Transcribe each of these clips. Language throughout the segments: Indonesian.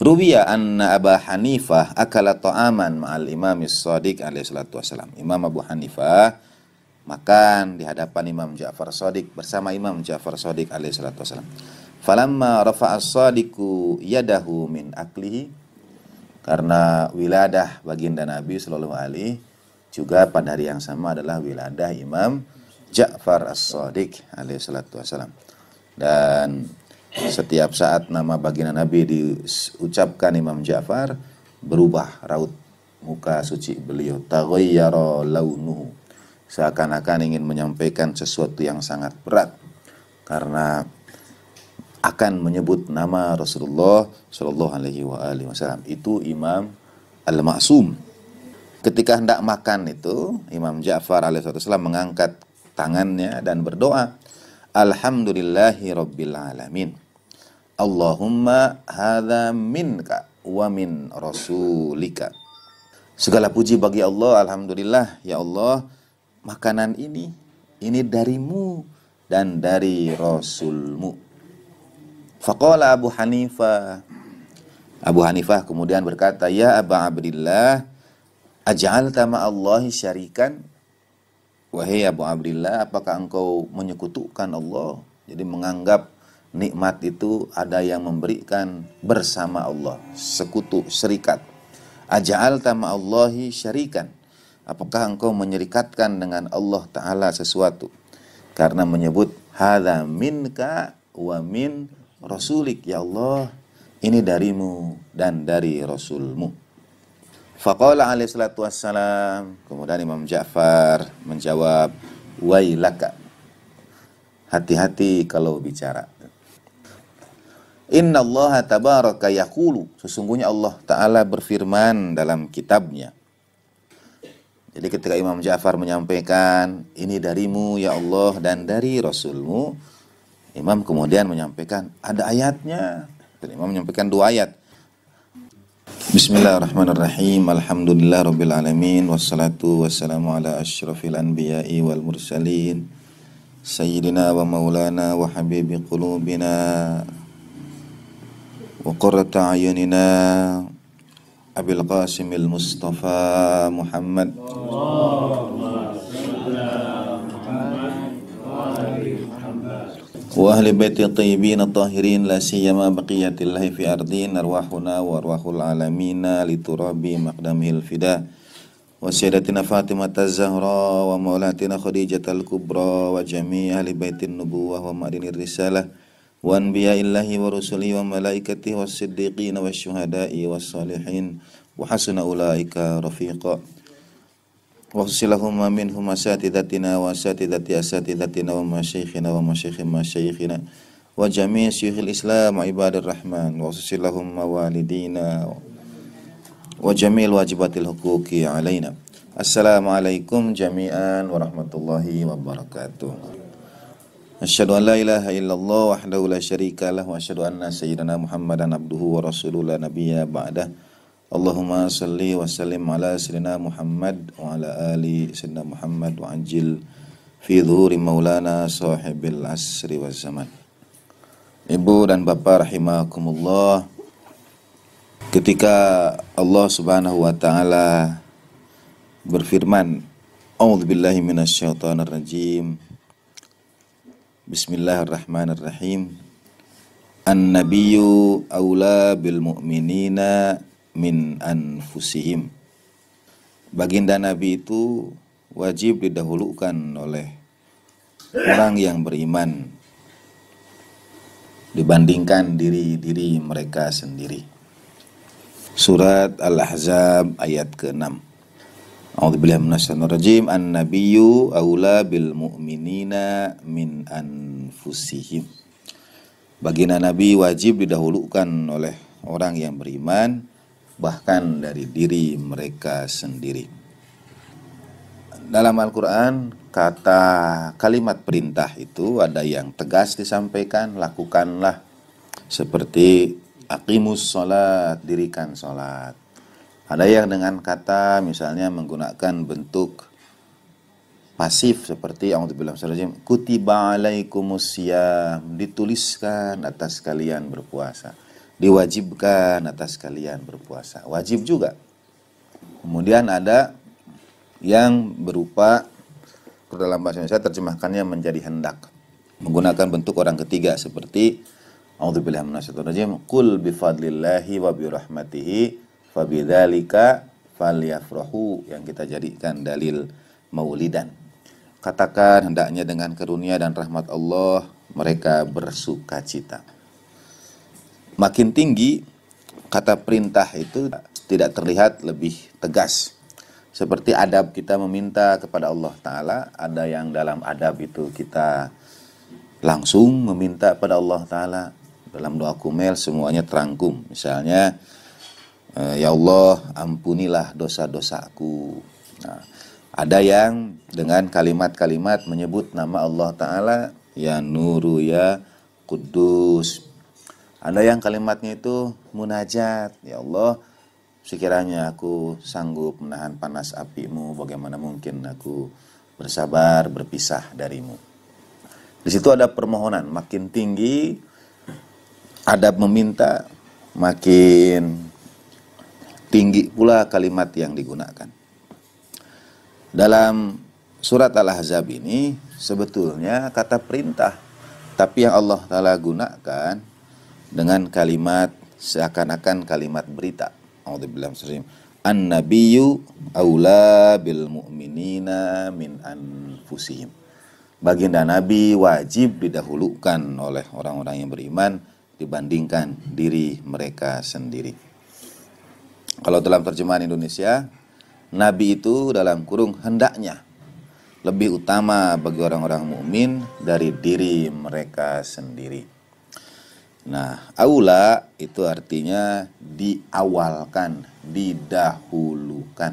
Rubia anna Abu Hanifah akala ta'aman ma'al imam Sadiq alaihi salatu wassalam. Imam Abu Hanifah makan di hadapan Imam Ja'far Sadiq bersama Imam Ja'far Sadiq alaihi salatu wassalam. Falamma rafa'a Sadiqu yadahu min aklihi karena wiladah baginda Nabi sallallahu alaihi juga pada hari yang sama adalah wiladah Imam Ja'far As-Sadiq alaihi salatu wassalam. Dan setiap saat nama baginda Nabi diucapkan Imam Ja'far berubah raut muka suci beliau taghayyara launuhu seakan-akan ingin menyampaikan sesuatu yang sangat berat karena akan menyebut nama Rasulullah Shallallahu Alaihi Wasallam itu Imam Al Masum. Ketika hendak makan itu Imam Ja'far Alaihissalam mengangkat tangannya dan berdoa. Alhamdulillahi Rabbil Alamin. Allahumma hadha minka wa min rasulika. Segala puji bagi Allah, Alhamdulillah, ya Allah, makanan ini, ini darimu dan dari Rasulmu. Faqala Abu Hanifah. Abu Hanifah kemudian berkata, Ya Aba Abdillah, aj'alta Allahi syarikan? Wahai Abu Abdillah, apakah engkau menyekutukan Allah? Jadi menganggap nikmat itu ada yang memberikan bersama Allah, sekutu, serikat. Aja'al tama Allahi syarikan. Apakah engkau menyerikatkan dengan Allah Ta'ala sesuatu? Karena menyebut, Hada minka wa min rasulik. Ya Allah, ini darimu dan dari rasulmu. Faqala alaihi salatu wassalam. Kemudian Imam Ja'far menjawab, "Wailaka." Hati-hati kalau bicara. Inna Allah tabaraka yakulu. Sesungguhnya Allah Ta'ala berfirman dalam kitabnya. Jadi ketika Imam Ja'far menyampaikan, ini darimu ya Allah dan dari Rasulmu. Imam kemudian menyampaikan, ada ayatnya. Dan Imam menyampaikan dua ayat. Bismillahirrahmanirrahim. Alhamdulillah rabbil alamin wassalatu wassalamu ala asyrafil anbiya'i wal mursalin sayyidina wa maulana wa habibi qulubina wa qurrata ayunina Abil Qasim al Mustafa Muhammad Allahumma وأهل بيت الطيبين الطاهرين لا سيما بقية الله في أرضين أرواحنا وأرواح العالمين لتراب مقدمه الفداء وسيدتنا فاطمة الزهراء ومولاتنا خديجة الكبرى وجميع أهل بيت النبوة ومعدن الرسالة وأنبياء الله ورسله وملائكته والصديقين والشهداء والصالحين وحسن أولئك رفيقا واغسلهما منهما ساتذتنا وساتذة أساتذتنا ومشايخنا ومشايخ مشايخنا وجميع شيوخ الإسلام وعباد الرحمن واغسلهما والدينا وجميع واجبات الحقوق علينا السلام عليكم جميعا ورحمة الله وبركاته أشهد أن لا إله إلا الله وحده لا شريك له وأشهد أن سيدنا محمدا عبده ورسوله لا نبي بعده Allahumma salli wa sallim ala sayyidina Muhammad wa ala ali sayyidina Muhammad wa anjil fi dhuri maulana sahibil asri wa zaman. Ibu dan Bapak rahimakumullah ketika Allah Subhanahu wa taala berfirman A'udzubillahi minasyaitonirrajim Bismillahirrahmanirrahim An-nabiyyu aula bil mu'minina min anfusihim. Baginda Nabi itu wajib didahulukan oleh orang yang beriman dibandingkan diri-diri mereka sendiri. Surat Al-Ahzab ayat ke-6. A'udzubillahi minasyaitonir An-nabiyyu aula bil mu'minina min anfusihim. Baginda Nabi wajib didahulukan oleh orang yang beriman bahkan dari diri mereka sendiri. Dalam Al-Quran, kata kalimat perintah itu ada yang tegas disampaikan, lakukanlah seperti akimus sholat, dirikan sholat. Ada yang dengan kata misalnya menggunakan bentuk pasif seperti yang A'udzubillah kutiba alaikumusiyam, dituliskan atas kalian berpuasa diwajibkan atas kalian berpuasa. Wajib juga. Kemudian ada yang berupa dalam bahasa Indonesia terjemahkannya menjadi hendak menggunakan bentuk orang ketiga seperti A'udzubillahi minasyaitonirrajim qul bifadlillahi wa birahmatihi fabidzalika falyafrahu yang kita jadikan dalil maulidan katakan hendaknya dengan karunia dan rahmat Allah mereka bersuka cita Makin tinggi, kata perintah itu tidak terlihat lebih tegas. Seperti adab kita meminta kepada Allah Ta'ala, ada yang dalam adab itu kita langsung meminta pada Allah Ta'ala. Dalam doa kumel semuanya terangkum. Misalnya, eh, Ya Allah ampunilah dosa-dosaku. Nah, ada yang dengan kalimat-kalimat menyebut nama Allah Ta'ala, Ya Nuru Ya Kudus, ada yang kalimatnya itu munajat, ya Allah, sekiranya aku sanggup menahan panas apimu, bagaimana mungkin aku bersabar berpisah darimu. Di situ ada permohonan, makin tinggi ada meminta, makin tinggi pula kalimat yang digunakan. Dalam surat Al-Ahzab ini sebetulnya kata perintah, tapi yang Allah Ta'ala gunakan dengan kalimat seakan-akan kalimat berita. An-nabiyyu aula bil mu'minina min anfusihim. Baginda Nabi wajib didahulukan oleh orang-orang yang beriman dibandingkan diri mereka sendiri. Kalau dalam terjemahan Indonesia, Nabi itu dalam kurung hendaknya lebih utama bagi orang-orang mukmin dari diri mereka sendiri. Nah, aula itu artinya diawalkan, didahulukan.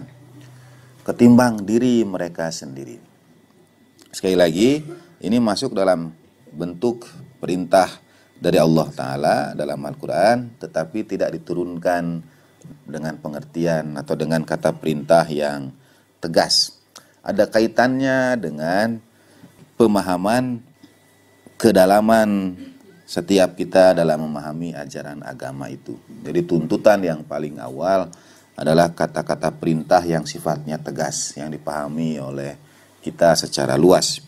Ketimbang diri mereka sendiri. Sekali lagi, ini masuk dalam bentuk perintah dari Allah Ta'ala dalam Al-Quran, tetapi tidak diturunkan dengan pengertian atau dengan kata perintah yang tegas. Ada kaitannya dengan pemahaman kedalaman setiap kita dalam memahami ajaran agama itu. Jadi tuntutan yang paling awal adalah kata-kata perintah yang sifatnya tegas yang dipahami oleh kita secara luas.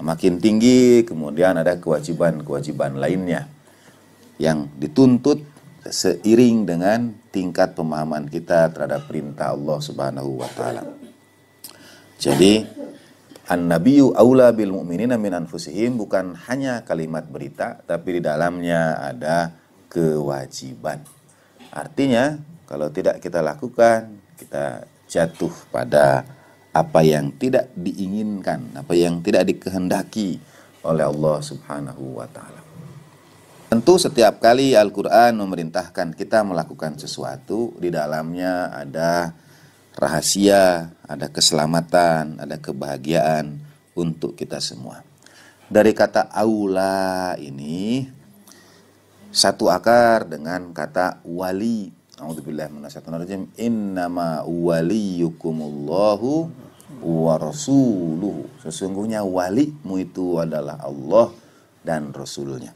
Nah, makin tinggi kemudian ada kewajiban-kewajiban lainnya yang dituntut seiring dengan tingkat pemahaman kita terhadap perintah Allah Subhanahu wa taala. Jadi An-nabiyyu aula bil mu'minina min anfusihim bukan hanya kalimat berita tapi di dalamnya ada kewajiban. Artinya kalau tidak kita lakukan kita jatuh pada apa yang tidak diinginkan, apa yang tidak dikehendaki oleh Allah Subhanahu wa taala. Tentu setiap kali Al-Qur'an memerintahkan kita melakukan sesuatu, di dalamnya ada rahasia, ada keselamatan, ada kebahagiaan untuk kita semua. Dari kata aula ini satu akar dengan kata wali. A'udzubillah minasyaitonir in nama waliyukumullahu yukumullahu rasuluhu. Sesungguhnya walimu itu adalah Allah dan rasulnya.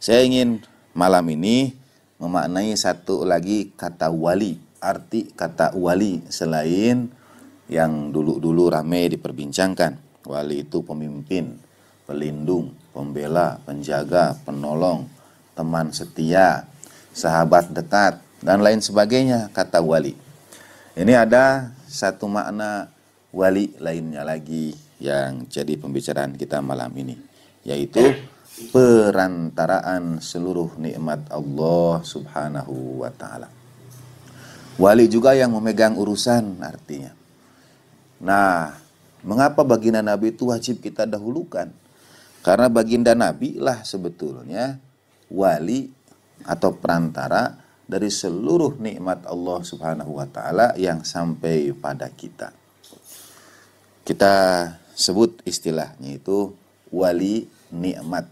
Saya ingin malam ini memaknai satu lagi kata wali arti kata wali selain yang dulu-dulu ramai diperbincangkan. Wali itu pemimpin, pelindung, pembela, penjaga, penolong, teman setia, sahabat dekat, dan lain sebagainya kata wali. Ini ada satu makna wali lainnya lagi yang jadi pembicaraan kita malam ini, yaitu perantaraan seluruh nikmat Allah Subhanahu wa taala. Wali juga yang memegang urusan artinya. Nah, mengapa baginda Nabi itu wajib kita dahulukan? Karena baginda Nabi lah sebetulnya wali atau perantara dari seluruh nikmat Allah Subhanahu wa taala yang sampai pada kita. Kita sebut istilahnya itu wali nikmat,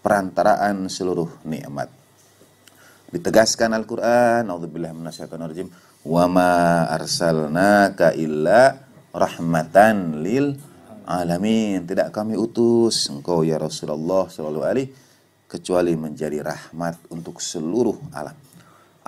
perantaraan seluruh nikmat. Ditegaskan Al-Qur'an, naudzubillah minasyaitonir rajim, wa ma arsalnaka illa rahmatan lil alamin. Tidak kami utus engkau ya Rasulullah sallallahu alaihi kecuali menjadi rahmat untuk seluruh alam.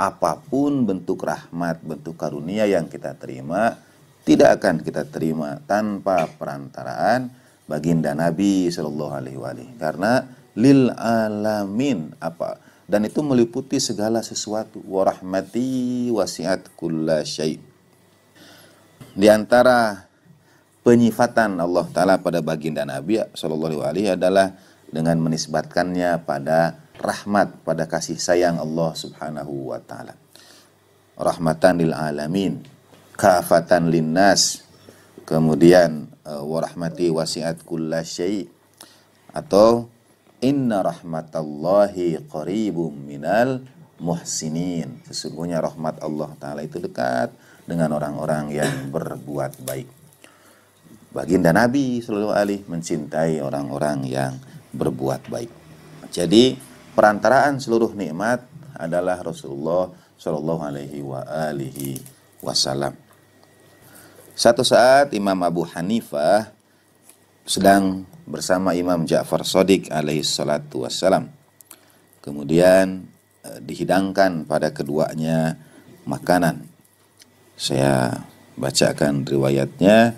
Apapun bentuk rahmat, bentuk karunia yang kita terima, tidak akan kita terima tanpa perantaraan baginda Nabi Shallallahu Alaihi Karena lil alamin apa dan itu meliputi segala sesuatu warahmati wasiat kulla syai di antara penyifatan Allah taala pada baginda Nabi sallallahu alaihi adalah dengan menisbatkannya pada rahmat pada kasih sayang Allah Subhanahu wa taala rahmatan lil alamin kafatan linnas kemudian eh, warahmati wasiat kulla syai atau Inna rahmatallahi qaribum minal muhsinin. Sesungguhnya rahmat Allah Ta'ala itu dekat dengan orang-orang yang berbuat baik. Baginda Nabi Shallallahu Alaihi mencintai orang-orang yang berbuat baik. Jadi perantaraan seluruh nikmat adalah Rasulullah Shallallahu Alaihi wa alihi Wasallam. Satu saat Imam Abu Hanifah sedang bersama Imam Ja'far Sadiq alaihi salatu wassalam. Kemudian eh, dihidangkan pada keduanya makanan. Saya bacakan riwayatnya.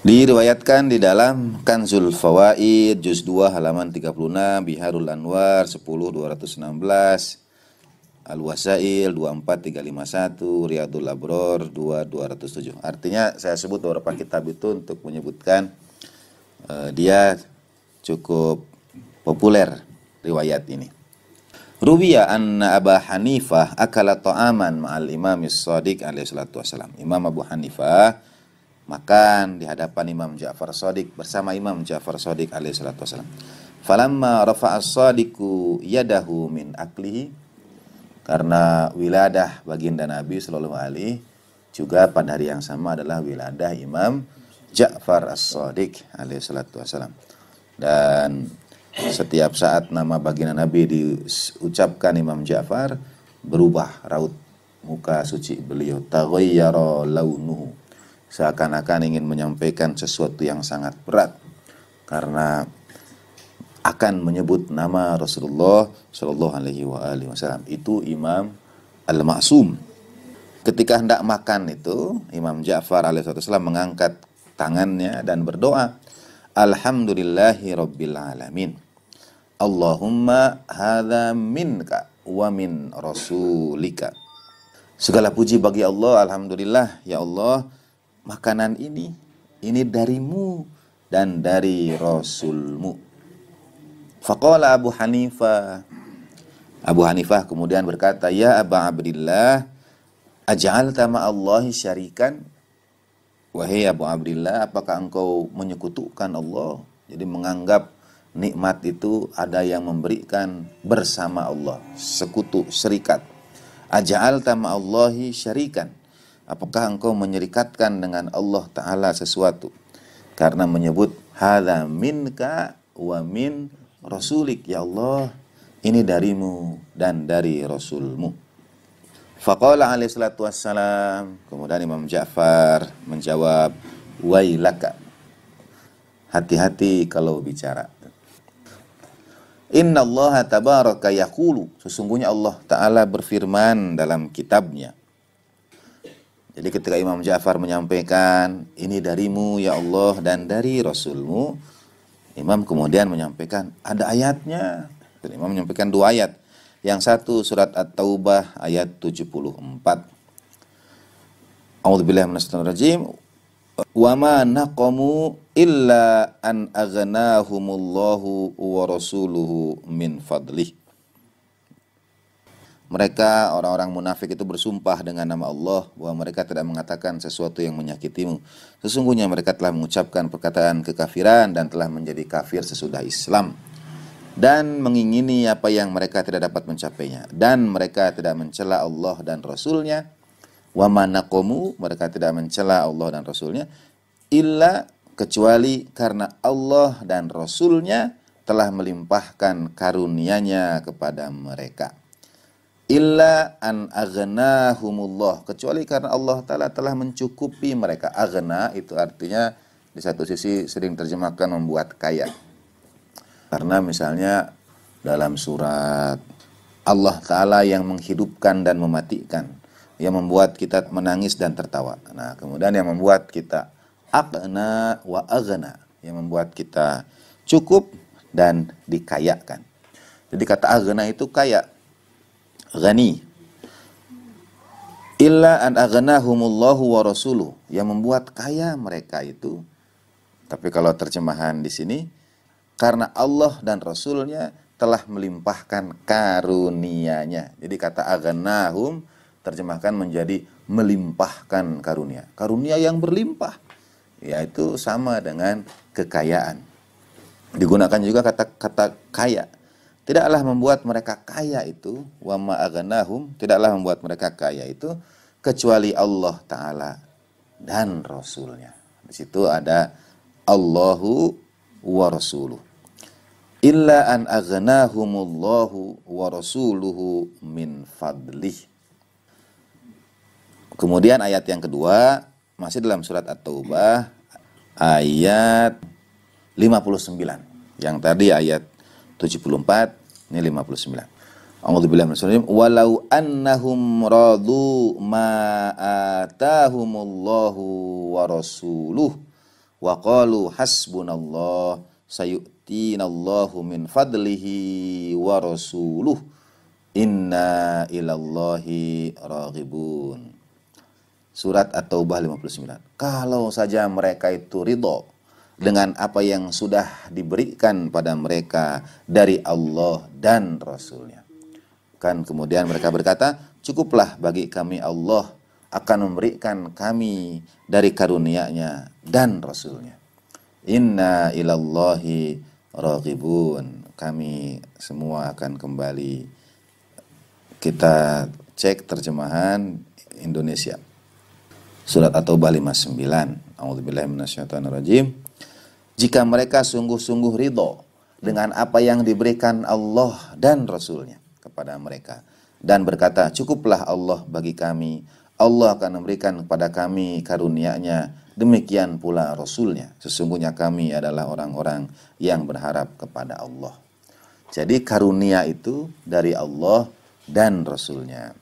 Diriwayatkan di dalam Kanzul Fawaid juz 2 halaman 36 Biharul Anwar 10 216 Al-Wasail 24351, Riyadul Labror 2207. Artinya saya sebut beberapa kitab itu untuk menyebutkan uh, dia cukup populer riwayat ini. Ruwiya anna Aba Hanifah akala ta'aman ma'al Imam sadiq alaihi salatu wasalam. Imam Abu Hanifah makan di hadapan Imam Ja'far Sadiq bersama Imam Ja'far Sadiq alaihi salatu wasalam. Falamma rafa'a Shadiqu yadahu min aklihi karena wiladah baginda Nabi Shallallahu Alaihi juga pada hari yang sama adalah wiladah Imam Ja'far As-Sadiq alaihissalatu wassalam. Dan setiap saat nama baginda Nabi diucapkan Imam Ja'far berubah raut muka suci beliau taghayyara launuhu seakan-akan ingin menyampaikan sesuatu yang sangat berat karena akan menyebut nama Rasulullah Shallallahu Alaihi Wasallam itu Imam Al Maksum. Ketika hendak makan itu Imam Ja'far Alaihissalam mengangkat tangannya dan berdoa Alhamdulillahi Rabbil Alamin Allahumma hadha minka wa min rasulika Segala puji bagi Allah Alhamdulillah Ya Allah makanan ini ini darimu dan dari Rasulmu Faqala Abu Hanifah. Abu Hanifah kemudian berkata, "Ya Aba Abdillah, aj'alta allah syarikan?" Wahai Abu Abdillah, apakah engkau menyekutukan Allah? Jadi menganggap nikmat itu ada yang memberikan bersama Allah, sekutu, serikat. tama Allahi syarikan? Apakah engkau menyerikatkan dengan Allah Ta'ala sesuatu? Karena menyebut, hala minka wa min rasulik ya Allah ini darimu dan dari rasulmu faqala alaihi salatu wassalam kemudian Imam Ja'far menjawab wailaka hati-hati kalau bicara Inna Allah tabaraka yakulu Sesungguhnya Allah Ta'ala berfirman dalam kitabnya Jadi ketika Imam Ja'far menyampaikan Ini darimu ya Allah dan dari Rasulmu Imam kemudian menyampaikan ada ayatnya. Dan Imam menyampaikan dua ayat. Yang satu surat At-Taubah ayat 74. A'udzubillahi minasyaitonir rajim. Wa ma naqamu illa an aghnahumullahu wa rasuluhu min fadlih. Mereka orang-orang munafik itu bersumpah dengan nama Allah bahwa mereka tidak mengatakan sesuatu yang menyakitimu. Sesungguhnya mereka telah mengucapkan perkataan kekafiran dan telah menjadi kafir sesudah Islam dan mengingini apa yang mereka tidak dapat mencapainya dan mereka tidak mencela Allah dan Rasulnya wa manakomu mereka tidak mencela Allah dan Rasulnya illa kecuali karena Allah dan Rasulnya telah melimpahkan karunia-Nya kepada mereka illa an aghnahumullah kecuali karena Allah taala telah mencukupi mereka aghna itu artinya di satu sisi sering terjemahkan membuat kaya karena misalnya dalam surat Allah taala yang menghidupkan dan mematikan yang membuat kita menangis dan tertawa nah kemudian yang membuat kita aghna wa aghna yang membuat kita cukup dan dikayakan jadi kata aghna itu kaya ghani illa an aghnahumullahu wa rasuluh yang membuat kaya mereka itu tapi kalau terjemahan di sini karena Allah dan Rasulnya telah melimpahkan karunianya. Jadi kata aghnahum terjemahkan menjadi melimpahkan karunia. Karunia yang berlimpah yaitu sama dengan kekayaan. Digunakan juga kata kata kaya Tidaklah membuat mereka kaya itu wa aganahum, tidaklah membuat mereka kaya itu kecuali Allah taala dan rasulnya. Di situ ada Allahu wa rasuluh. Illa an aghnahumullahu wa rasuluhu min fadlih. Kemudian ayat yang kedua masih dalam surat At-Taubah ayat 59. Yang tadi ayat 74 ini 59. A'udzubillahi walau annahum radu ma atahumullahu wa rasuluh wa qalu hasbunallah sayu'tinallahu min fadlihi wa rasuluh inna ilallahi raghibun. Surat At-Taubah 59. Kalau saja mereka itu ridho dengan apa yang sudah diberikan pada mereka dari Allah dan Rasulnya. Kan kemudian mereka berkata, cukuplah bagi kami Allah akan memberikan kami dari karunia-Nya dan Rasulnya. Inna ilallahi raghibun. Kami semua akan kembali kita cek terjemahan Indonesia. Surat At-Taubah 59. A'udzubillahi jika mereka sungguh-sungguh ridho dengan apa yang diberikan Allah dan Rasulnya kepada mereka. Dan berkata, cukuplah Allah bagi kami, Allah akan memberikan kepada kami karunia-Nya, demikian pula Rasulnya. Sesungguhnya kami adalah orang-orang yang berharap kepada Allah. Jadi karunia itu dari Allah dan Rasulnya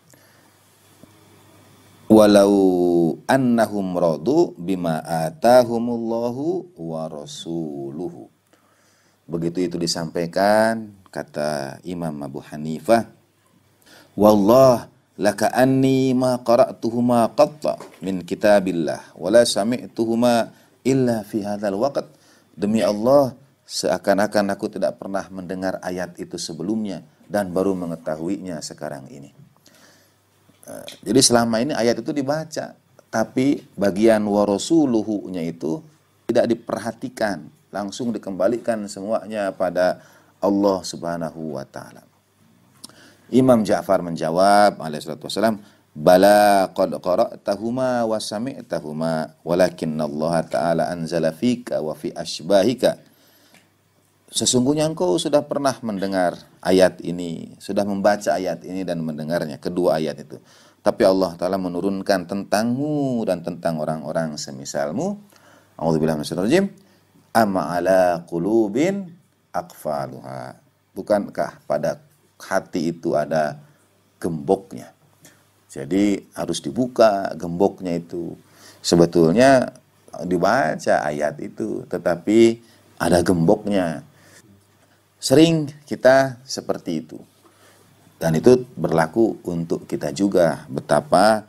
walau annahum radu bima atahumullahu wa rasuluhu. Begitu itu disampaikan kata Imam Abu Hanifah, wallah laka anni ma qara'tuhuma qatta min kitabillah wala sami'tuhuma illa fi hadzal waqt. Demi Allah, seakan-akan aku tidak pernah mendengar ayat itu sebelumnya dan baru mengetahuinya sekarang ini. Eh, jadi selama ini ayat itu dibaca, tapi bagian warosuluhunya itu tidak diperhatikan, langsung dikembalikan semuanya pada Allah Subhanahu wa taala. Imam Ja'far menjawab alaihi salatu wasalam, "Bala qad qara'tahuma wa sami'tahuma, walakin Allah ta'ala anzala fika wa fi asbahika Sesungguhnya engkau sudah pernah mendengar ayat ini, sudah membaca ayat ini dan mendengarnya, kedua ayat itu. Tapi Allah Ta'ala menurunkan tentangmu dan tentang orang-orang semisalmu. A'udzubillahiminasyaitonirrajim. Ama ala qulubin akfaluha. Bukankah pada hati itu ada gemboknya? Jadi harus dibuka gemboknya itu. Sebetulnya dibaca ayat itu, tetapi ada gemboknya. Sering kita seperti itu. Dan itu berlaku untuk kita juga betapa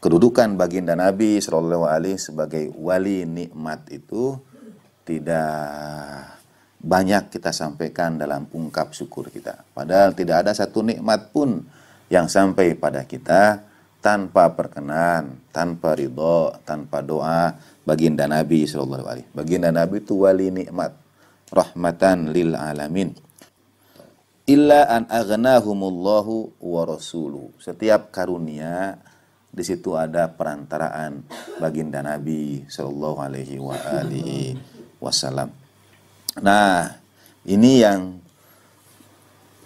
kedudukan baginda Nabi SAW sebagai wali nikmat itu tidak banyak kita sampaikan dalam ungkap syukur kita. Padahal tidak ada satu nikmat pun yang sampai pada kita tanpa perkenan, tanpa ridho, tanpa doa baginda Nabi SAW. Baginda Nabi itu wali nikmat rahmatan lil alamin. Illa an aghnahumullahu wa rasuluh. Setiap karunia di situ ada perantaraan baginda Nabi sallallahu Alaihi wa alihi Wasallam. Nah, ini yang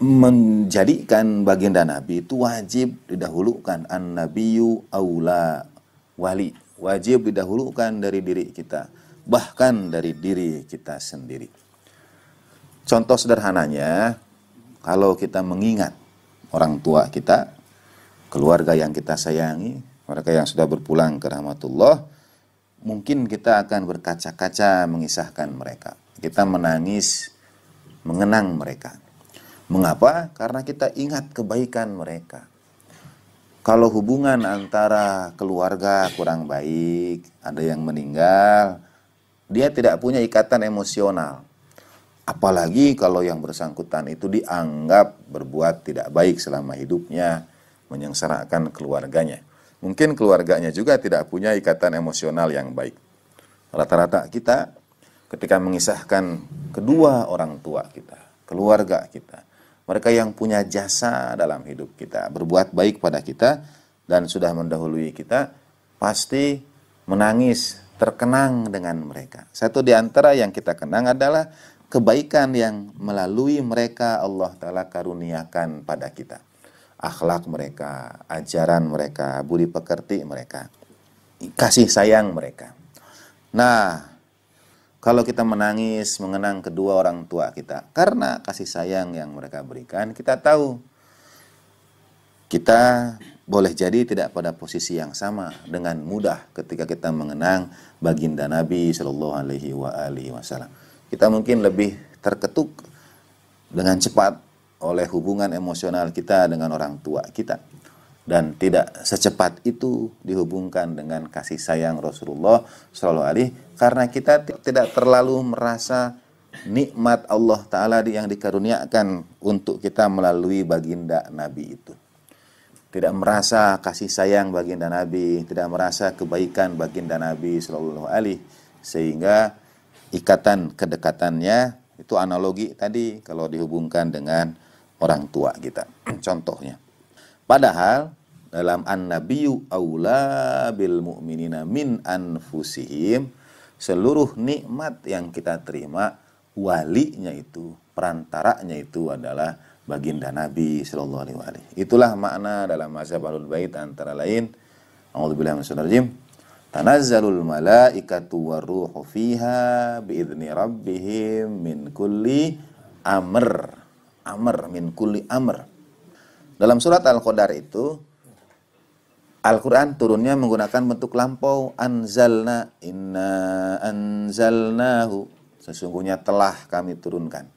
menjadikan baginda Nabi itu wajib didahulukan an nabiyyu aula wali wajib didahulukan dari diri kita bahkan dari diri kita sendiri Contoh sederhananya, kalau kita mengingat orang tua kita, keluarga yang kita sayangi, mereka yang sudah berpulang ke rahmatullah, mungkin kita akan berkaca-kaca mengisahkan mereka. Kita menangis mengenang mereka. Mengapa? Karena kita ingat kebaikan mereka. Kalau hubungan antara keluarga kurang baik, ada yang meninggal, dia tidak punya ikatan emosional Apalagi kalau yang bersangkutan itu dianggap berbuat tidak baik selama hidupnya, menyengsarakan keluarganya. Mungkin keluarganya juga tidak punya ikatan emosional yang baik. Rata-rata kita ketika mengisahkan kedua orang tua kita, keluarga kita, mereka yang punya jasa dalam hidup kita, berbuat baik pada kita dan sudah mendahului kita, pasti menangis terkenang dengan mereka. Satu di antara yang kita kenang adalah kebaikan yang melalui mereka Allah Ta'ala karuniakan pada kita. Akhlak mereka, ajaran mereka, budi pekerti mereka, kasih sayang mereka. Nah, kalau kita menangis mengenang kedua orang tua kita karena kasih sayang yang mereka berikan, kita tahu kita boleh jadi tidak pada posisi yang sama dengan mudah ketika kita mengenang baginda Nabi Shallallahu Alaihi Wasallam kita mungkin lebih terketuk dengan cepat oleh hubungan emosional kita dengan orang tua kita dan tidak secepat itu dihubungkan dengan kasih sayang Rasulullah Shallallahu Alaihi karena kita tidak terlalu merasa nikmat Allah Taala yang dikaruniakan untuk kita melalui baginda Nabi itu tidak merasa kasih sayang baginda Nabi, tidak merasa kebaikan baginda Nabi Shallallahu Alaihi sehingga ikatan kedekatannya itu analogi tadi kalau dihubungkan dengan orang tua kita. Contohnya. Padahal dalam an-nabiyyu aula bil mu'minina min anfusihim seluruh nikmat yang kita terima walinya itu perantaranya itu adalah baginda Nabi Sallallahu Alaihi Wasallam. Itulah makna dalam mazhab Ahlul Bait antara lain. rajim Tanazzalul malaikatu waruhu fiha biidni rabbihim min kulli amr. Amr, min kulli amr. Dalam surat Al-Qadar itu, Al-Quran turunnya menggunakan bentuk lampau. Anzalna inna anzalnahu. Sesungguhnya telah kami turunkan.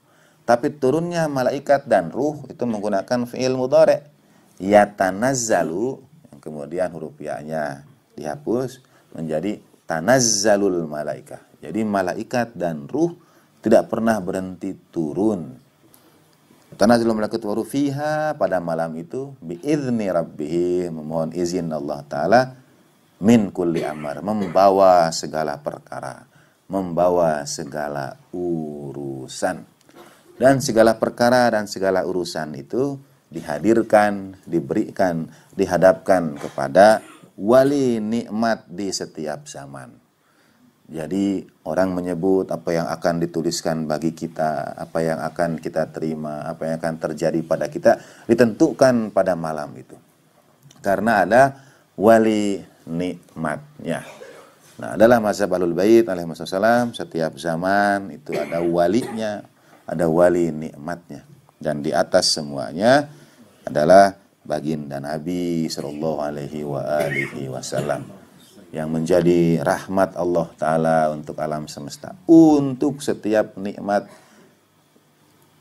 Tapi turunnya malaikat dan ruh itu menggunakan fi'il mudhari. Yatanazzalu, kemudian huruf ya-nya dihapus menjadi tanazzalul malaikah. Jadi malaikat dan ruh tidak pernah berhenti turun. Tanazzalul malaikat waruh fiha pada malam itu biizni rabbih memohon izin Allah taala min kulli amar membawa segala perkara, membawa segala urusan. Dan segala perkara dan segala urusan itu dihadirkan, diberikan, dihadapkan kepada wali nikmat di setiap zaman. Jadi orang menyebut apa yang akan dituliskan bagi kita, apa yang akan kita terima, apa yang akan terjadi pada kita ditentukan pada malam itu. Karena ada wali nikmatnya. Nah, dalam masa Balul Bait alaihi wasallam setiap zaman itu ada walinya, ada wali nikmatnya. Dan di atas semuanya adalah baginda Nabi Shallallahu Alaihi wa alihi Wasallam yang menjadi rahmat Allah Ta'ala untuk alam semesta, untuk setiap nikmat,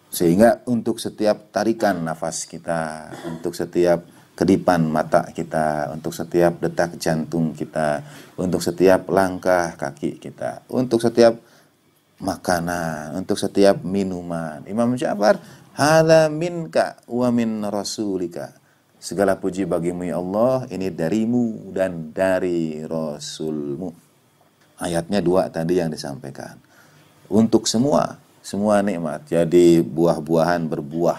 sehingga untuk setiap tarikan nafas kita, untuk setiap kedipan mata kita, untuk setiap detak jantung kita, untuk setiap langkah kaki kita, untuk setiap makanan, untuk setiap minuman. Imam Ja'far, hala minka wa min rasulika Segala puji bagimu ya Allah, ini darimu dan dari Rasulmu. Ayatnya dua tadi yang disampaikan. Untuk semua, semua nikmat. Jadi buah-buahan berbuah,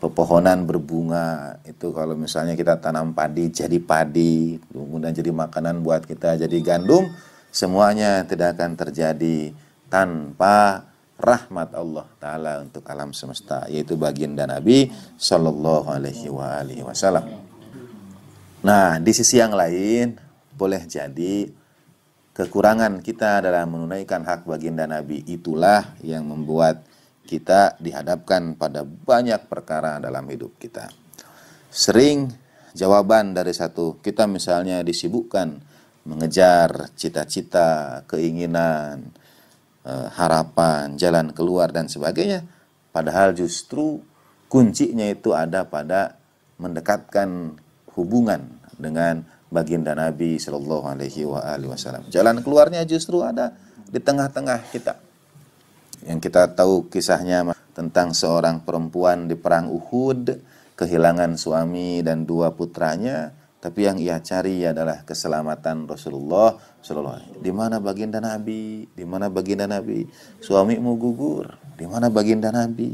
pepohonan berbunga. Itu kalau misalnya kita tanam padi jadi padi, kemudian jadi makanan buat kita jadi gandum, semuanya tidak akan terjadi tanpa rahmat Allah taala untuk alam semesta yaitu baginda Nabi Shallallahu alaihi wa wasallam. Nah, di sisi yang lain boleh jadi kekurangan kita dalam menunaikan hak baginda Nabi itulah yang membuat kita dihadapkan pada banyak perkara dalam hidup kita. Sering jawaban dari satu, kita misalnya disibukkan mengejar cita-cita, keinginan, Eh, harapan, jalan keluar dan sebagainya. Padahal justru kuncinya itu ada pada mendekatkan hubungan dengan baginda Nabi Shallallahu Alaihi Wasallam. Jalan keluarnya justru ada di tengah-tengah kita. Yang kita tahu kisahnya tentang seorang perempuan di perang Uhud kehilangan suami dan dua putranya tapi yang ia cari adalah keselamatan Rasulullah Shallallahu Alaihi Wasallam. Di mana baginda Nabi? Di mana baginda Nabi? Suamimu gugur. Di mana baginda Nabi?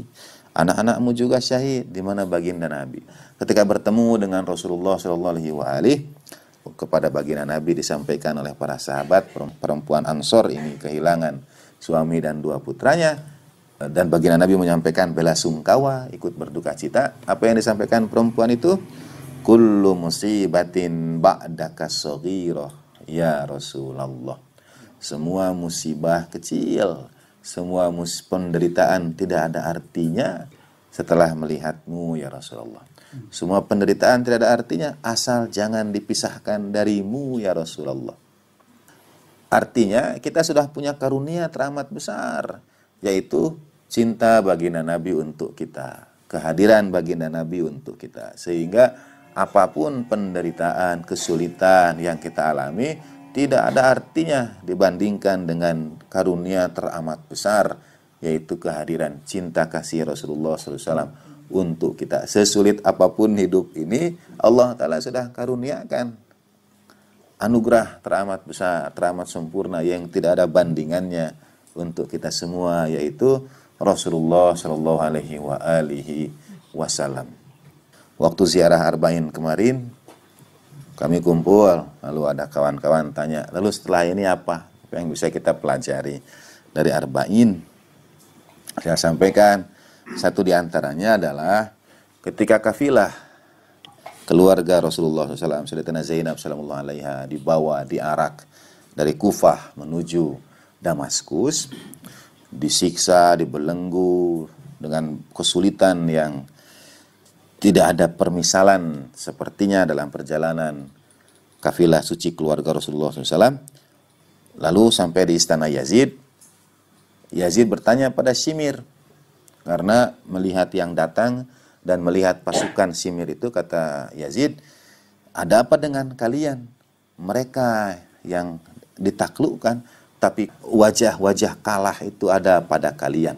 Anak-anakmu juga syahid. Di mana baginda Nabi? Ketika bertemu dengan Rasulullah Shallallahu Alaihi Wasallam kepada baginda Nabi disampaikan oleh para sahabat perempuan Ansor ini kehilangan suami dan dua putranya dan baginda Nabi menyampaikan bela sungkawa, ikut berduka cita. Apa yang disampaikan perempuan itu? kullu musibatin ba'daka saghirah ya Rasulullah semua musibah kecil semua mus penderitaan tidak ada artinya setelah melihatmu ya Rasulullah semua penderitaan tidak ada artinya asal jangan dipisahkan darimu ya Rasulullah artinya kita sudah punya karunia teramat besar yaitu cinta baginda Nabi untuk kita kehadiran baginda Nabi untuk kita sehingga apapun penderitaan, kesulitan yang kita alami tidak ada artinya dibandingkan dengan karunia teramat besar yaitu kehadiran cinta kasih Rasulullah SAW untuk kita. Sesulit apapun hidup ini, Allah Ta'ala sudah karuniakan anugerah teramat besar, teramat sempurna yang tidak ada bandingannya untuk kita semua, yaitu Rasulullah Shallallahu Alaihi Wasallam waktu ziarah Arba'in kemarin kami kumpul lalu ada kawan-kawan tanya lalu setelah ini apa yang bisa kita pelajari dari Arba'in saya sampaikan satu diantaranya adalah ketika kafilah keluarga Rasulullah SAW Sayyidatina Zainab Sallallahu Alaiha dibawa diarak dari Kufah menuju Damaskus disiksa dibelenggu dengan kesulitan yang tidak ada permisalan sepertinya dalam perjalanan kafilah suci keluarga Rasulullah SAW. Lalu sampai di istana Yazid, Yazid bertanya pada Simir, karena melihat yang datang dan melihat pasukan Simir itu, kata Yazid, ada apa dengan kalian? Mereka yang ditaklukkan, tapi wajah-wajah kalah itu ada pada kalian.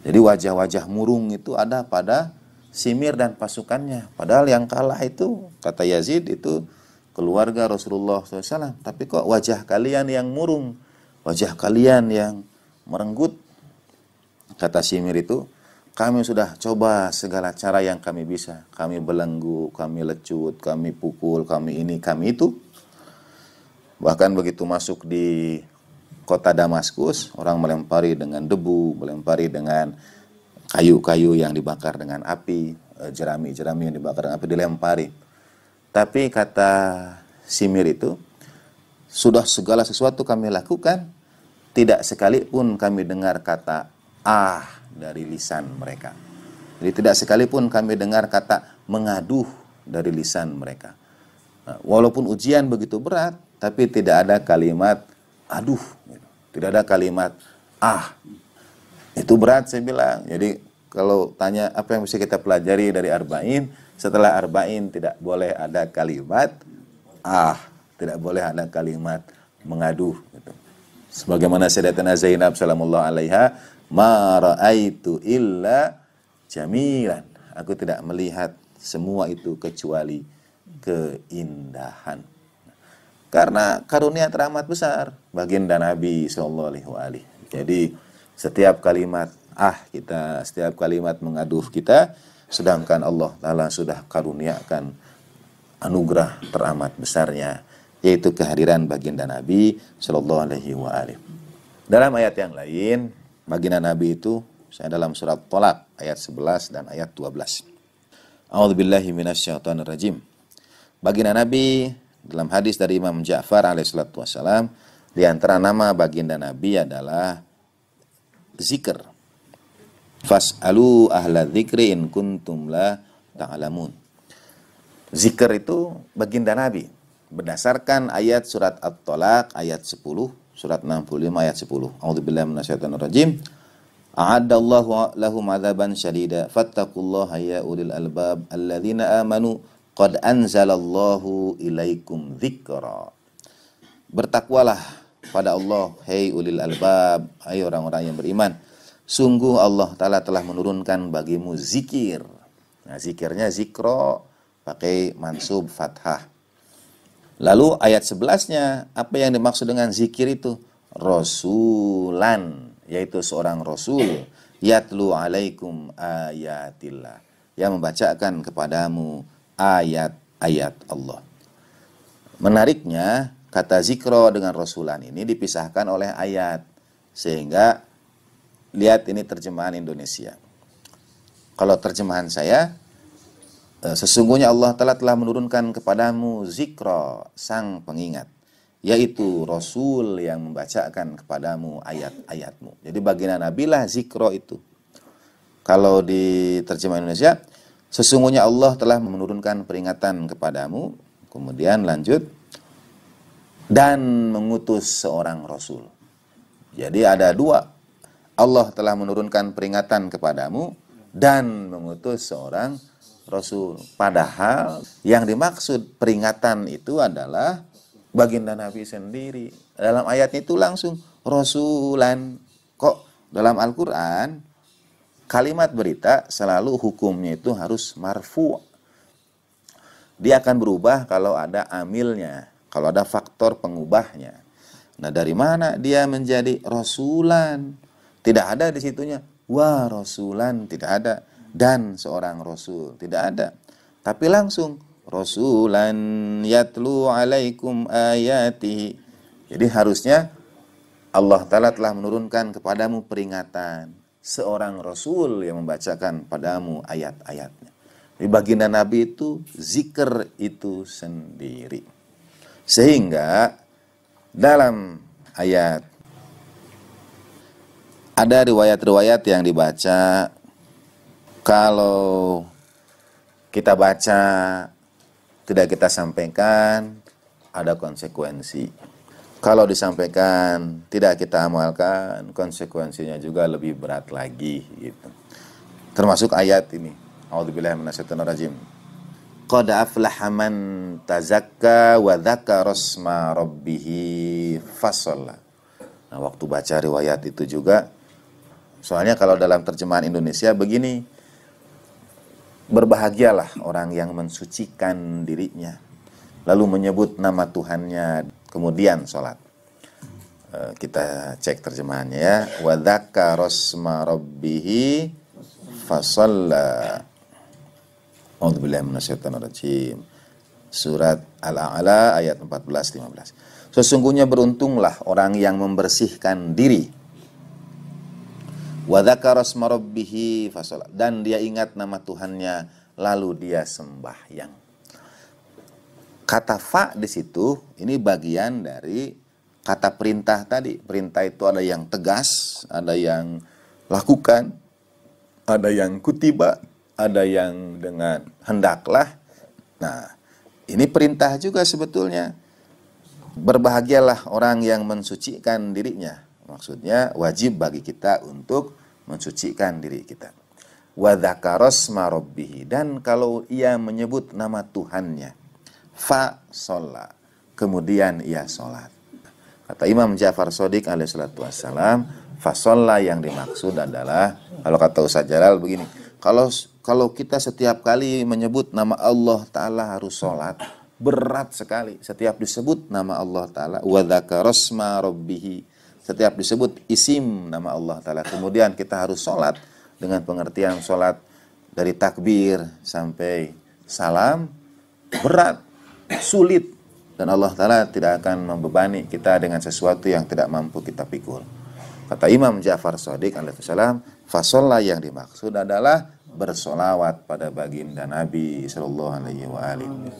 Jadi wajah-wajah murung itu ada pada Simir dan pasukannya. Padahal yang kalah itu kata Yazid itu keluarga Rasulullah SAW. Tapi kok wajah kalian yang murung, wajah kalian yang merenggut. Kata Simir itu, kami sudah coba segala cara yang kami bisa. Kami belenggu, kami lecut, kami pukul, kami ini, kami itu. Bahkan begitu masuk di kota Damaskus, orang melempari dengan debu, melempari dengan kayu-kayu yang dibakar dengan api, eh, jerami-jerami yang dibakar dengan api dilempari. Tapi kata Simir itu, sudah segala sesuatu kami lakukan, tidak sekalipun kami dengar kata ah dari lisan mereka. Jadi tidak sekalipun kami dengar kata mengaduh dari lisan mereka. Nah, walaupun ujian begitu berat, tapi tidak ada kalimat aduh, tidak ada kalimat ah, itu berat saya bilang. Jadi kalau tanya apa yang bisa kita pelajari dari Arba'in, setelah Arba'in tidak boleh ada kalimat ah, tidak boleh ada kalimat mengaduh. Gitu. Sebagaimana Sayyidatina Zainab sallallahu alaiha, ma ra'aitu illa jamilan. Aku tidak melihat semua itu kecuali keindahan. Karena karunia teramat besar baginda Nabi sallallahu Alaihi Wasallam. Jadi setiap kalimat ah kita, setiap kalimat mengaduh kita, sedangkan Allah Ta'ala sudah karuniakan anugerah teramat besarnya, yaitu kehadiran baginda Nabi Shallallahu Alaihi Wasallam. Dalam ayat yang lain, baginda Nabi itu saya dalam surat Tolak ayat 11 dan ayat 12. A'udzubillahi rajim Baginda Nabi dalam hadis dari Imam Ja'far alaihissalatu wassalam, di antara nama baginda Nabi adalah zikr. Fas'alu ahla zikri in kuntum la ta'alamun. Zikr itu baginda Nabi berdasarkan ayat surat at tolak ayat 10, surat 65 ayat 10. A'udzubillahi minasyaitonir rajim. A'adallahu lahum azaban syadida fattaqullaha ya ulil albab alladzina amanu qad anzalallahu ilaikum zikra. Bertakwalah pada Allah, "Hei ulil albab, hai orang-orang yang beriman, sungguh Allah taala telah menurunkan bagimu zikir." Nah, zikirnya zikro pakai mansub fathah. Lalu ayat sebelasnya, apa yang dimaksud dengan zikir itu? Rasulan, yaitu seorang rasul, yatlu alaikum ayatillah, yang membacakan kepadamu ayat-ayat Allah. Menariknya, kata zikro dengan rasulan ini dipisahkan oleh ayat. Sehingga lihat ini terjemahan Indonesia. Kalau terjemahan saya, eh, sesungguhnya Allah telah telah menurunkan kepadamu zikro sang pengingat yaitu Rasul yang membacakan kepadamu ayat-ayatmu. Jadi baginda Nabi lah zikro itu. Kalau di terjemahan Indonesia, sesungguhnya Allah telah menurunkan peringatan kepadamu. Kemudian lanjut, dan mengutus seorang rasul. Jadi ada dua. Allah telah menurunkan peringatan kepadamu dan mengutus seorang rasul. Padahal yang dimaksud peringatan itu adalah baginda Nabi sendiri. Dalam ayat itu langsung rasulan. Kok dalam Al-Qur'an kalimat berita selalu hukumnya itu harus marfu. Dia akan berubah kalau ada amilnya kalau ada faktor pengubahnya. Nah, dari mana dia menjadi rasulan? Tidak ada di situnya. Wah, rasulan tidak ada dan seorang rasul tidak ada. Tapi langsung rasulan yatlu alaikum ayati. Jadi harusnya Allah Ta'ala telah menurunkan kepadamu peringatan. Seorang Rasul yang membacakan padamu ayat-ayatnya. Di baginda Nabi itu zikir itu sendiri. Sehingga dalam ayat ada riwayat-riwayat yang dibaca kalau kita baca tidak kita sampaikan ada konsekuensi. Kalau disampaikan tidak kita amalkan, konsekuensinya juga lebih berat lagi gitu. Termasuk ayat ini. A'udzubillahi minasyaitonirrajim. rajim Qad aflaha man tazakka wa dzakara rasma rabbih fasalla. Nah, waktu baca riwayat itu juga soalnya kalau dalam terjemahan Indonesia begini berbahagialah orang yang mensucikan dirinya lalu menyebut nama Tuhannya kemudian sholat eh, kita cek terjemahannya ya wadaka rasma rabbihi fasalla A'udzubillahiminasyaitonirrajim. Surat Al-A'la ayat 14-15. Sesungguhnya beruntunglah orang yang membersihkan diri. Wadzakarasmarabbihi fasolat. Dan dia ingat nama Tuhannya, lalu dia sembahyang. Kata fa di situ, ini bagian dari kata perintah tadi. Perintah itu ada yang tegas, ada yang lakukan, ada yang kutiba, ada yang dengan hendaklah. Nah, ini perintah juga sebetulnya. Berbahagialah orang yang mensucikan dirinya. Maksudnya wajib bagi kita untuk mensucikan diri kita. Wadhakaros marobbihi. Dan kalau ia menyebut nama Tuhannya. Fa sholat. Kemudian ia solat. Kata Imam Ja'far Sodik alaihissalatu wassalam. solat yang dimaksud adalah, kalau kata Ustaz Jalal begini, kalau kalau kita setiap kali menyebut nama Allah Ta'ala harus sholat. Berat sekali setiap disebut nama Allah Ta'ala. Wadhaka rasma rabbihi. Setiap disebut isim nama Allah Ta'ala. Kemudian kita harus sholat dengan pengertian sholat dari takbir sampai salam. Berat, sulit. Dan Allah Ta'ala tidak akan membebani kita dengan sesuatu yang tidak mampu kita pikul. Kata Imam Ja'far Sadiq alaihissalam, Fasolah yang dimaksud adalah bersolawat pada baginda Nabi Shallallahu Alaihi Wasallam.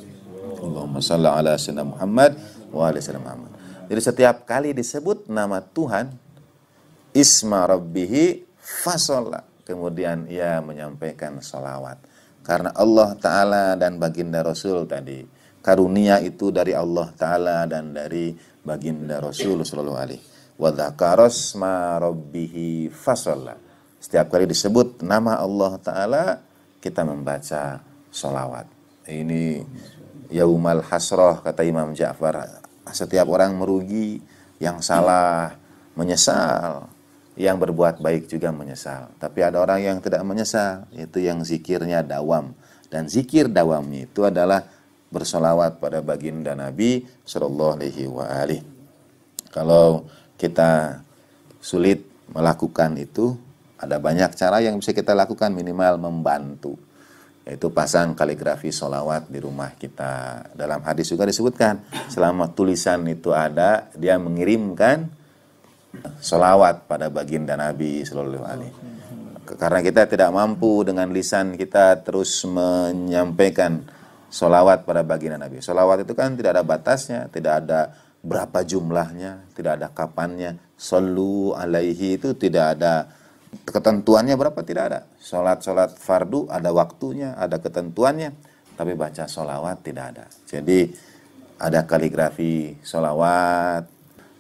Allahumma salli ala sana Muhammad wa ala sana Muhammad. Jadi setiap kali disebut nama Tuhan, isma rabbihi fasolah. Kemudian ia menyampaikan solawat. Karena Allah Ta'ala dan baginda Rasul tadi. Karunia itu dari Allah Ta'ala dan dari baginda Rasul shallallahu Alaihi. wasallam. dhakaros rabbihi fasolah. Setiap kali disebut nama Allah Ta'ala, kita membaca sholawat. Ini yaumal hasroh, kata Imam Ja'far. Setiap orang merugi, yang salah, menyesal. Yang berbuat baik juga menyesal. Tapi ada orang yang tidak menyesal, itu yang zikirnya dawam. Dan zikir dawamnya itu adalah bersolawat pada baginda Nabi Shallallahu Alaihi Wasallam. Kalau kita sulit melakukan itu, ada banyak cara yang bisa kita lakukan minimal membantu. Yaitu pasang kaligrafi solawat di rumah kita. Dalam hadis juga disebutkan, selama tulisan itu ada, dia mengirimkan solawat pada baginda Nabi Shallallahu Alaihi karena kita tidak mampu dengan lisan kita terus menyampaikan solawat pada baginda Nabi. Solawat itu kan tidak ada batasnya, tidak ada berapa jumlahnya, tidak ada kapannya. Solu alaihi itu tidak ada ketentuannya berapa tidak ada. Sholat-sholat fardu ada waktunya, ada ketentuannya, tapi baca sholawat tidak ada. Jadi ada kaligrafi sholawat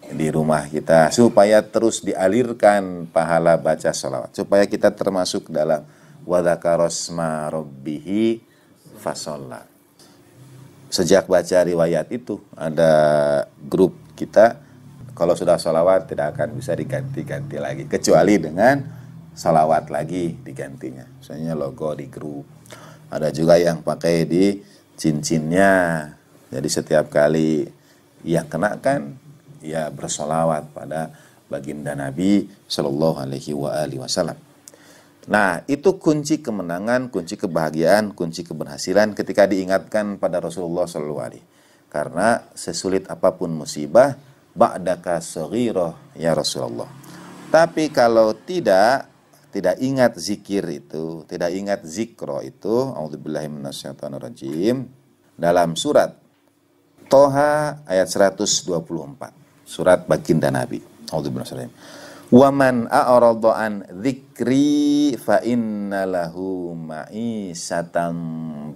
di rumah kita supaya terus dialirkan pahala baca sholawat supaya kita termasuk dalam wadakarosma robbihi fasola sejak baca riwayat itu ada grup kita kalau sudah sholawat tidak akan bisa diganti-ganti lagi kecuali dengan salawat lagi digantinya. Misalnya logo di grup. Ada juga yang pakai di cincinnya. Jadi setiap kali yang kena kan ya bersolawat pada baginda Nabi Shallallahu Alaihi Wasallam. Nah, itu kunci kemenangan, kunci kebahagiaan, kunci keberhasilan ketika diingatkan pada Rasulullah Shallallahu Alaihi. Karena sesulit apapun musibah, ba'daka saghiroh ya Rasulullah. Tapi kalau tidak, tidak ingat zikir itu, tidak ingat zikro itu, rajim dalam surat Toha ayat 124, surat Baginda Nabi. Auzubillahi Waman a'rada zikri fa inna lahu ma'isatan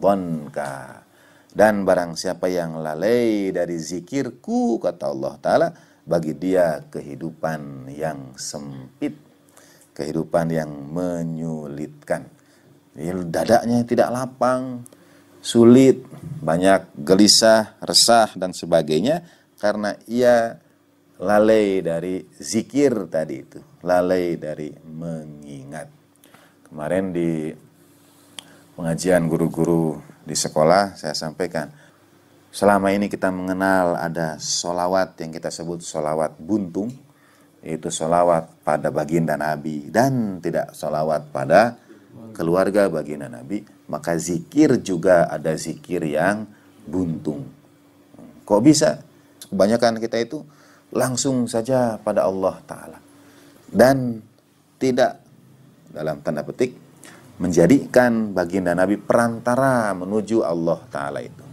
Dan barang siapa yang lalai dari zikirku kata Allah taala bagi dia kehidupan yang sempit kehidupan yang menyulitkan. Dadanya tidak lapang, sulit, banyak gelisah, resah, dan sebagainya karena ia lalai dari zikir tadi itu, lalai dari mengingat. Kemarin di pengajian guru-guru di sekolah saya sampaikan, selama ini kita mengenal ada solawat yang kita sebut solawat buntung, yaitu solawat pada baginda Nabi dan tidak solawat pada keluarga baginda Nabi, maka zikir juga ada zikir yang buntung. Kok bisa? Kebanyakan kita itu langsung saja pada Allah Ta'ala. Dan tidak dalam tanda petik menjadikan baginda Nabi perantara menuju Allah Ta'ala itu.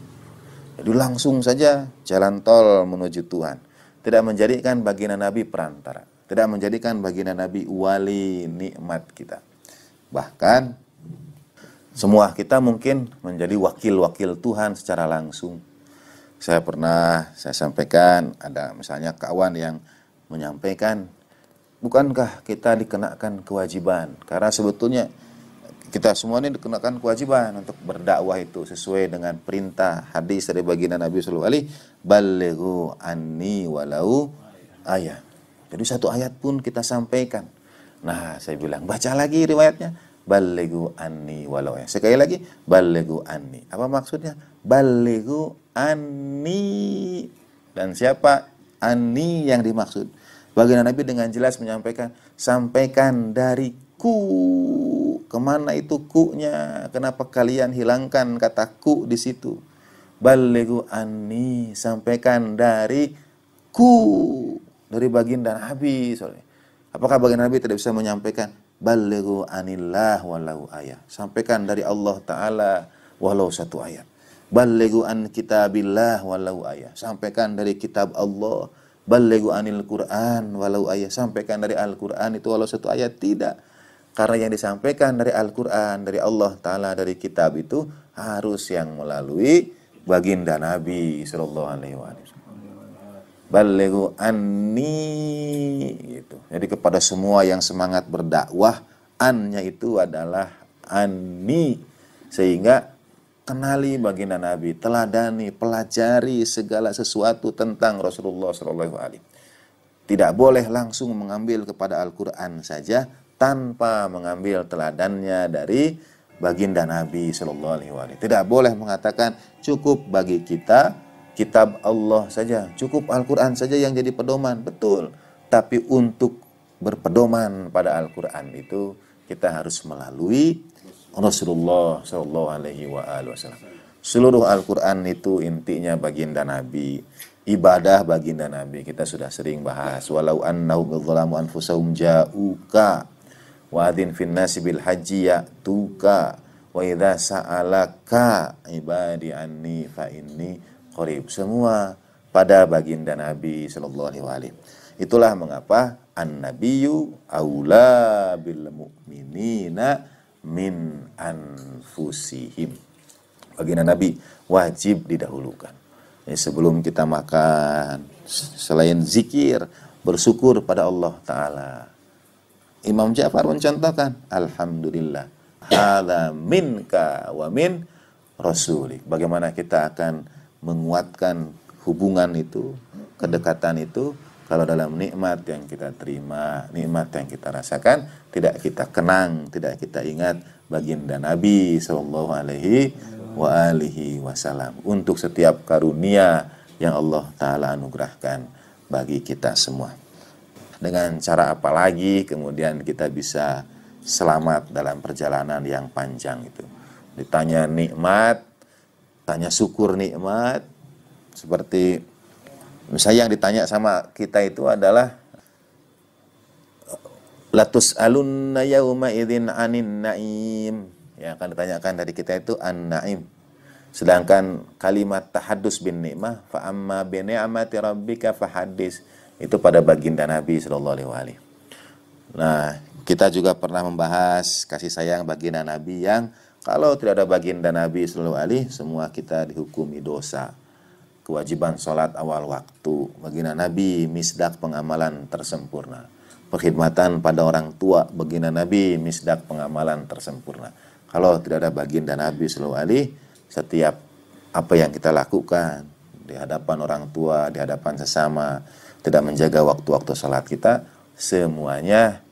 Jadi langsung saja jalan tol menuju Tuhan tidak menjadikan baginda Nabi perantara, tidak menjadikan baginda Nabi wali nikmat kita. Bahkan semua kita mungkin menjadi wakil-wakil Tuhan secara langsung. Saya pernah saya sampaikan ada misalnya kawan yang menyampaikan bukankah kita dikenakan kewajiban karena sebetulnya kita semua ini dikenakan kewajiban untuk berdakwah itu sesuai dengan perintah hadis dari baginda Nabi Sallallahu Alaihi balighu ani walau ayat. Jadi satu ayat pun kita sampaikan. Nah, saya bilang baca lagi riwayatnya balighu ani walau ayat. Sekali lagi balighu ani. Apa maksudnya? Balighu ani? dan siapa ani yang dimaksud? Baginda Nabi dengan jelas menyampaikan sampaikan dariku kemana itu ku-nya kenapa kalian hilangkan kata ku di situ balighu anni sampaikan dari ku dari baginda Nabi soalnya. Apakah baginda Nabi tidak bisa menyampaikan balighu anillah walau ayat. Sampaikan dari Allah taala walau satu ayat. Balighu an kitabillah walau ayat. Sampaikan dari kitab Allah. Balighu anil Quran walau ayat. Sampaikan dari Al-Qur'an itu walau satu ayat tidak. Karena yang disampaikan dari Al-Qur'an, dari Allah taala, dari kitab itu harus yang melalui baginda Nabi Shallallahu Alaihi Wasallam. Balighu ani, gitu. Jadi kepada semua yang semangat berdakwah, annya itu adalah ani, sehingga kenali baginda Nabi, teladani, pelajari segala sesuatu tentang Rasulullah Shallallahu Alaihi Wasallam. Tidak boleh langsung mengambil kepada Al-Quran saja tanpa mengambil teladannya dari baginda Nabi Shallallahu Alaihi Wasallam. Tidak boleh mengatakan cukup bagi kita kitab Allah saja, cukup Al-Quran saja yang jadi pedoman, betul. Tapi untuk berpedoman pada Al-Quran itu kita harus melalui Rasulullah Shallallahu Alaihi Wasallam. Seluruh Al-Quran itu intinya baginda Nabi, ibadah baginda Nabi kita sudah sering bahas. Walau annahum anfusahum ja'uka wa adzin fin nasi bil haji ya tuka wa idza sa'alaka ibadi anni fa inni qarib. Semua pada baginda Nabi sallallahu alaihi Itulah mengapa an-nabiyyu aula bil mu'minina min anfusihim. Baginda Nabi wajib didahulukan. ya, sebelum kita makan, selain zikir, bersyukur pada Allah Ta'ala Imam Ja'far mencontohkan, Alhamdulillah, hadha minka wa min rasulik. Bagaimana kita akan menguatkan hubungan itu, kedekatan itu, kalau dalam nikmat yang kita terima, nikmat yang kita rasakan, tidak kita kenang, tidak kita ingat baginda Nabi Shallallahu Alaihi wa alihi wasallam untuk setiap karunia yang Allah taala anugerahkan bagi kita semua dengan cara apa lagi kemudian kita bisa selamat dalam perjalanan yang panjang itu ditanya nikmat tanya syukur nikmat seperti misalnya yang ditanya sama kita itu adalah latus alunna yauma idzin anin naim yang akan ditanyakan dari kita itu an naim sedangkan kalimat tahadus bin nikmah fa amma bi ni'mati rabbika fahadis itu pada baginda Nabi Shallallahu Alaihi Nah, kita juga pernah membahas kasih sayang baginda Nabi yang kalau tidak ada baginda Nabi Shallallahu Alaihi semua kita dihukumi dosa. Kewajiban sholat awal waktu, baginda Nabi misdak pengamalan tersempurna. Perkhidmatan pada orang tua, baginda Nabi misdak pengamalan tersempurna. Kalau tidak ada baginda Nabi Shallallahu Alaihi setiap apa yang kita lakukan di hadapan orang tua, di hadapan sesama, tidak menjaga waktu-waktu salat kita, semuanya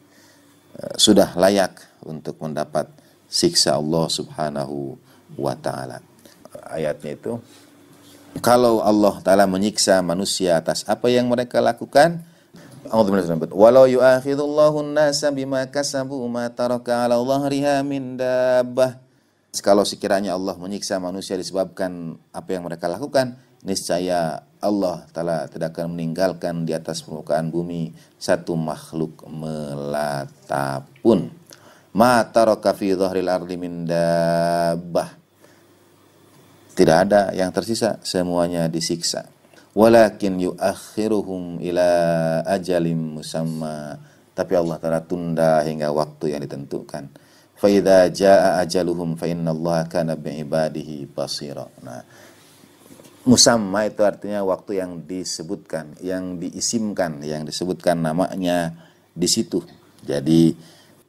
eh, sudah layak untuk mendapat siksa Allah Subhanahu wa taala. Ayatnya itu kalau Allah taala menyiksa manusia atas apa yang mereka lakukan, Walau yu'akhidullahu nasa bima kasabu ma taraka ala Kalau sekiranya Allah menyiksa manusia disebabkan apa yang mereka lakukan, niscaya Allah Ta'ala tidak akan meninggalkan di atas permukaan bumi satu makhluk melata pun. Ma taraka fi ardi min dabbah. Tidak ada yang tersisa, semuanya disiksa. Walakin yuakhiruhum ila ajalim musamma. Tapi Allah Ta'ala tunda hingga waktu yang ditentukan. Fa'idha ja'a ajaluhum fa'inna Allah kana bi'ibadihi basira. Nah, musamma itu artinya waktu yang disebutkan, yang diisimkan, yang disebutkan namanya di situ. Jadi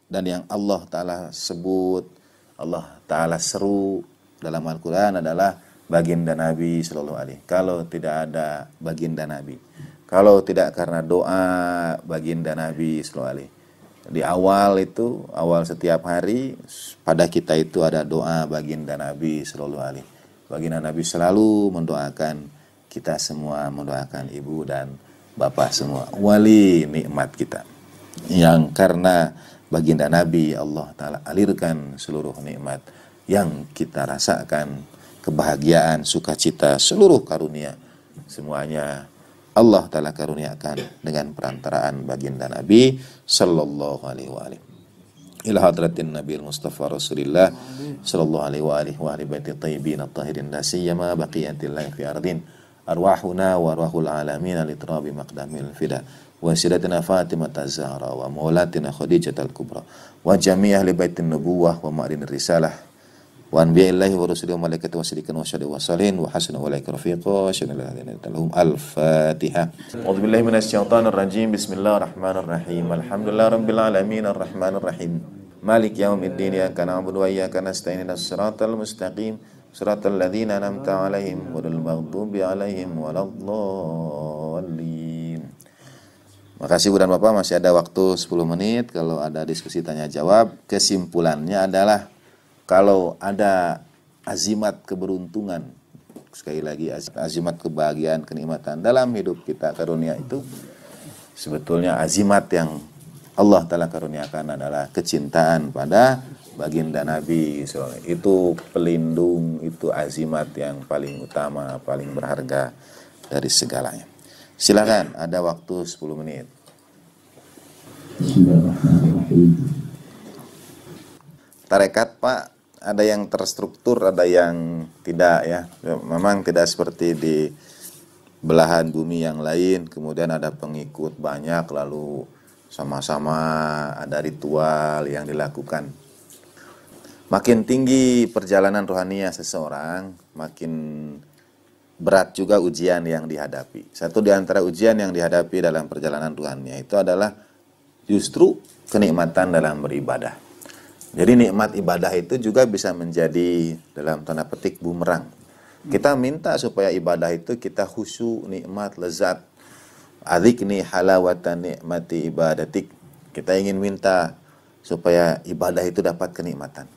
dan yang Allah taala sebut, Allah taala seru dalam Al-Qur'an adalah baginda Nabi sallallahu alaihi. Kalau tidak ada baginda Nabi. Kalau tidak karena doa baginda Nabi sallallahu alaihi. Di awal itu, awal setiap hari pada kita itu ada doa baginda Nabi sallallahu alaihi Baginda Nabi selalu mendoakan kita semua, mendoakan ibu dan bapak semua. Wali nikmat kita. Yang karena baginda Nabi Allah Ta'ala alirkan seluruh nikmat yang kita rasakan kebahagiaan, sukacita, seluruh karunia semuanya Allah Ta'ala karuniakan dengan perantaraan baginda Nabi Sallallahu Alaihi Wasallam ila hadratin Nabi Mustafa Rasulillah sallallahu alaihi wa alihi wa alihi baiti tayyibin at-tahirin la siyama baqiyatillahi fi ardin arwahuna wa arwahul alamin al maqdamil fida wa sidatina Fatimah Zahra wa maulatina Khadijah al-Kubra wa jami ahli baitin nubuwah wa ma'rin risalah wa anbiya'illahi wa rusulihi wa malaikatihi wa siddiqin wa syahdi wa salihin wa hasuna wa laika rafiqa syahdi la ilaha illa al-fatiha a'udzu billahi minasy syaithanir rajim bismillahirrahmanirrahim alhamdulillahi rabbil alamin arrahmanir rahim مالك يوم الدين إياك نعبد وإياك نستعين الصراط المستقيم صراط الذين أنعمت عليهم غير المغضوب عليهم ولا الضالين Makasih Bu dan Bapak masih ada waktu 10 menit kalau ada diskusi tanya jawab kesimpulannya adalah kalau ada azimat keberuntungan, sekali lagi azimat kebahagiaan, kenikmatan dalam hidup kita karunia itu sebetulnya azimat yang Allah telah karuniakan adalah kecintaan pada baginda Nabi so, Itu pelindung, itu azimat yang paling utama, paling berharga dari segalanya. Silakan, ada waktu 10 menit. Tarekat Pak ada yang terstruktur, ada yang tidak ya. Memang tidak seperti di belahan bumi yang lain, kemudian ada pengikut banyak lalu sama-sama ada ritual yang dilakukan. Makin tinggi perjalanan rohaniya seseorang, makin berat juga ujian yang dihadapi. Satu di antara ujian yang dihadapi dalam perjalanan rohaniya itu adalah justru kenikmatan dalam beribadah. Jadi nikmat ibadah itu juga bisa menjadi dalam tanda petik bumerang. Kita minta supaya ibadah itu kita khusyuk, nikmat, lezat. Adikni halawatan nikmati ibadatik. Kita ingin minta supaya ibadah itu dapat kenikmatan.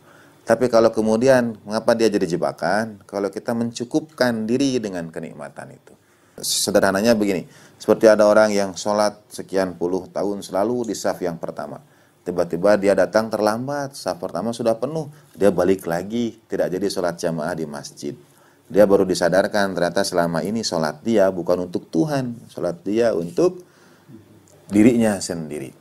Tapi kalau kemudian mengapa dia jadi jebakan? Kalau kita mencukupkan diri dengan kenikmatan itu. Sederhananya begini, seperti ada orang yang sholat sekian puluh tahun selalu di saf yang pertama tiba-tiba dia datang terlambat, saf pertama sudah penuh, dia balik lagi, tidak jadi sholat jamaah di masjid. Dia baru disadarkan ternyata selama ini sholat dia bukan untuk Tuhan, sholat dia untuk dirinya sendiri.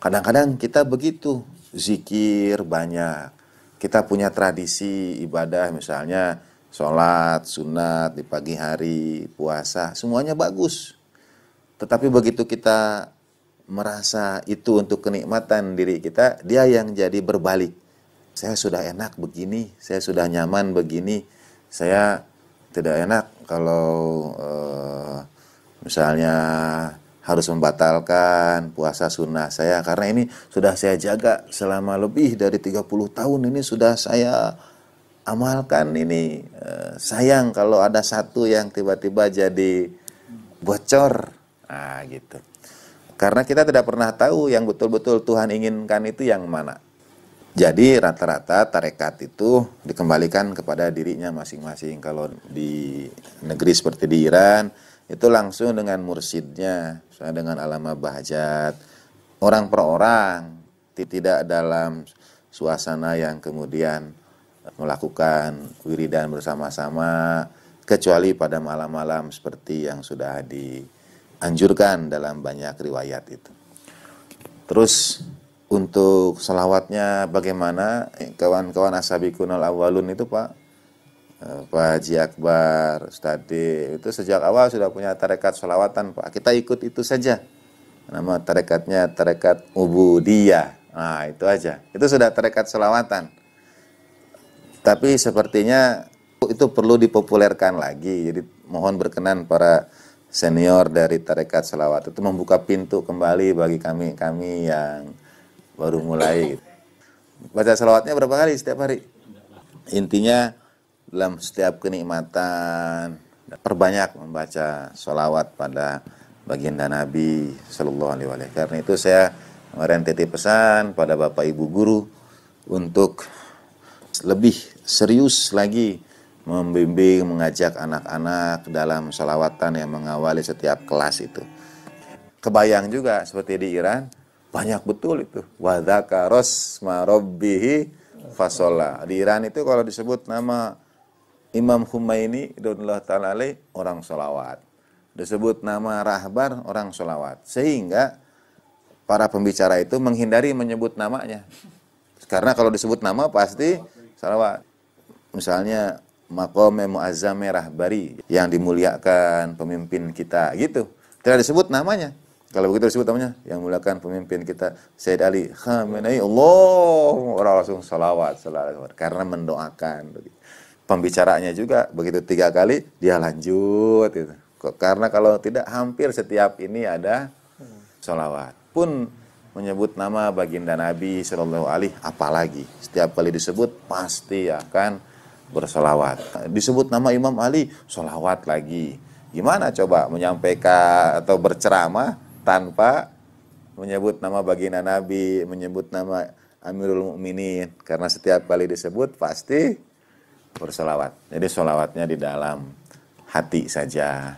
Kadang-kadang kita begitu, zikir banyak, kita punya tradisi ibadah misalnya sholat, sunat di pagi hari, puasa, semuanya bagus. Tetapi begitu kita merasa itu untuk kenikmatan diri kita, dia yang jadi berbalik. Saya sudah enak begini, saya sudah nyaman begini, saya tidak enak kalau e, misalnya harus membatalkan puasa sunnah saya karena ini sudah saya jaga selama lebih dari 30 tahun ini sudah saya amalkan ini e, sayang kalau ada satu yang tiba-tiba jadi bocor nah gitu karena kita tidak pernah tahu yang betul-betul Tuhan inginkan itu yang mana. Jadi rata-rata tarekat itu dikembalikan kepada dirinya masing-masing. Kalau di negeri seperti di Iran itu langsung dengan mursidnya, misalnya dengan alama bahjat, orang per orang, tidak dalam suasana yang kemudian melakukan wiridan bersama-sama kecuali pada malam-malam seperti yang sudah di dianjurkan dalam banyak riwayat itu. Terus untuk selawatnya bagaimana eh, kawan-kawan asabikunal awalun itu Pak eh, Pak Haji Akbar, Ustadi itu sejak awal sudah punya tarekat selawatan Pak. Kita ikut itu saja. Nama tarekatnya tarekat ubudiyah. Nah itu aja. Itu sudah tarekat selawatan. Tapi sepertinya itu perlu dipopulerkan lagi. Jadi mohon berkenan para senior dari tarekat selawat itu membuka pintu kembali bagi kami kami yang baru mulai gitu. baca selawatnya berapa kali setiap hari intinya dalam setiap kenikmatan perbanyak membaca selawat pada baginda Nabi Shallallahu Alaihi Wasallam karena itu saya kemarin titip pesan pada bapak ibu guru untuk lebih serius lagi membimbing, mengajak anak-anak dalam salawatan yang mengawali setiap kelas itu. Kebayang juga seperti di Iran, banyak betul itu. wadaka marobbihi fasola. Di Iran itu kalau disebut nama Imam Khomeini, Donullah orang sholawat. Disebut nama rahbar, orang sholawat. Sehingga para pembicara itu menghindari menyebut namanya. Karena kalau disebut nama pasti salawat. Misalnya makome muazzame rahbari yang dimuliakan pemimpin kita gitu tidak disebut namanya kalau begitu disebut namanya yang muliakan pemimpin kita Said Ali Khamenei Allah orang langsung salawat, salawat karena mendoakan pembicaranya juga begitu tiga kali dia lanjut gitu. karena kalau tidak hampir setiap ini ada salawat pun menyebut nama baginda Nabi Shallallahu Alaihi apalagi setiap kali disebut pasti akan ya, bersolawat. Disebut nama Imam Ali, solawat lagi. Gimana coba menyampaikan atau berceramah tanpa menyebut nama baginda Nabi, menyebut nama Amirul Mukminin karena setiap kali disebut pasti bersolawat. Jadi solawatnya di dalam hati saja.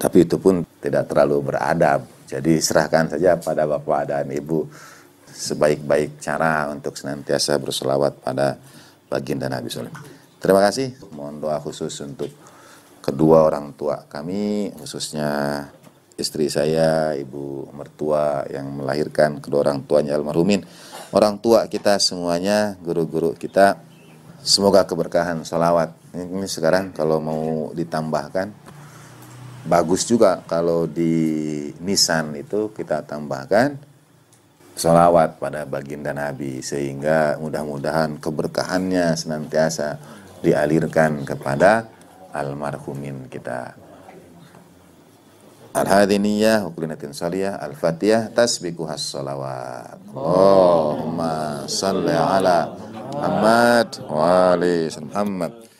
Tapi itu pun tidak terlalu beradab. Jadi serahkan saja pada bapak dan ibu sebaik-baik cara untuk senantiasa bersolawat pada baginda Nabi Sallallahu Terima kasih. Mohon doa khusus untuk kedua orang tua kami, khususnya istri saya, ibu mertua yang melahirkan kedua orang tuanya almarhumin. Orang tua kita semuanya, guru-guru kita, semoga keberkahan salawat. Ini sekarang kalau mau ditambahkan, bagus juga kalau di nisan itu kita tambahkan salawat pada baginda Nabi sehingga mudah-mudahan keberkahannya senantiasa dialirkan kepada almarhumin kita. Al-Hadiniyah, Uklinatin Saliyah, Al-Fatihah, has Salawat. Allahumma salli ala Muhammad wa ali Muhammad.